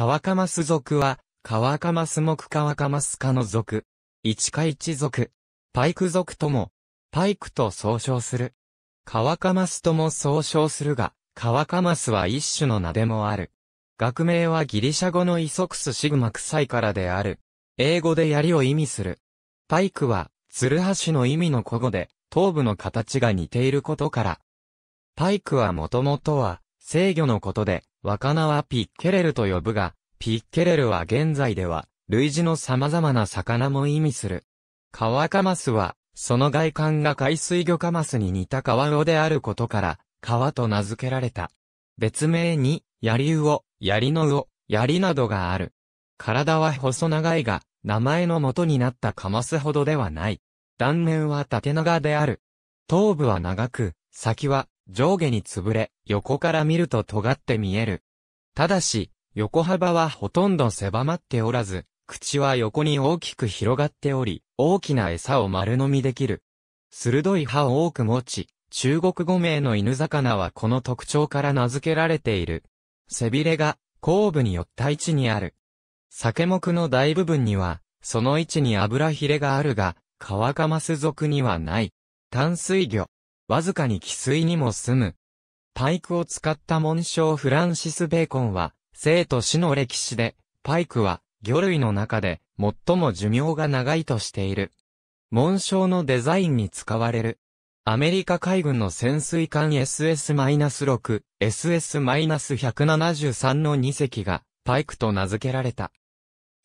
川カマス族は、川カマス目川カマス科の族。一か一族。パイク族とも、パイクと総称する。川カマスとも総称するが、川カマスは一種の名でもある。学名はギリシャ語のイソクスシグマ臭いからである。英語で槍を意味する。パイクは、ツルハシの意味の古語で、頭部の形が似ていることから。パイクはもともとは、制御のことで、若菜はピッケレルと呼ぶが、ピッケレルは現在では、類似の様々な魚も意味する。川カマスは、その外観が海水魚カマスに似た川魚であることから、川と名付けられた。別名に、槍魚、槍の魚、槍などがある。体は細長いが、名前の元になったカマスほどではない。断面は縦長である。頭部は長く、先は上下に潰れ、横から見ると尖って見える。ただし、横幅はほとんど狭まっておらず、口は横に大きく広がっており、大きな餌を丸飲みできる。鋭い歯を多く持ち、中国語名の犬魚はこの特徴から名付けられている。背びれが後部に寄った位置にある。酒目の大部分には、その位置に油ひれがあるが、川かます属にはない。淡水魚、わずかに汽水にも済む。パイクを使った紋章フランシス・ベーコンは、生と死の歴史で、パイクは、魚類の中で、最も寿命が長いとしている。紋章のデザインに使われる。アメリカ海軍の潜水艦 SS-6、SS-173 の2隻が、パイクと名付けられた。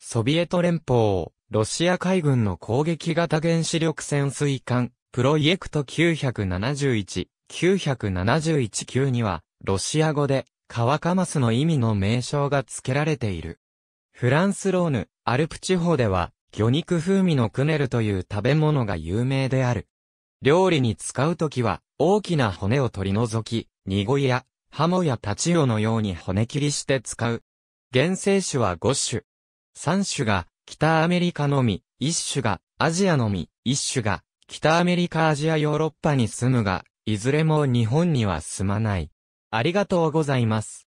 ソビエト連邦、ロシア海軍の攻撃型原子力潜水艦、プロイェクト971、971級には、ロシア語で、カワカマスの意味の名称が付けられている。フランスローヌ、アルプ地方では、魚肉風味のクネルという食べ物が有名である。料理に使うときは、大きな骨を取り除き、濁いや、ハモやタチオのように骨切りして使う。原生種は5種。3種が、北アメリカのみ、1種が、アジアのみ、1種が、北アメリカアジアヨーロッパに住むが、いずれも日本には住まない。ありがとうございます。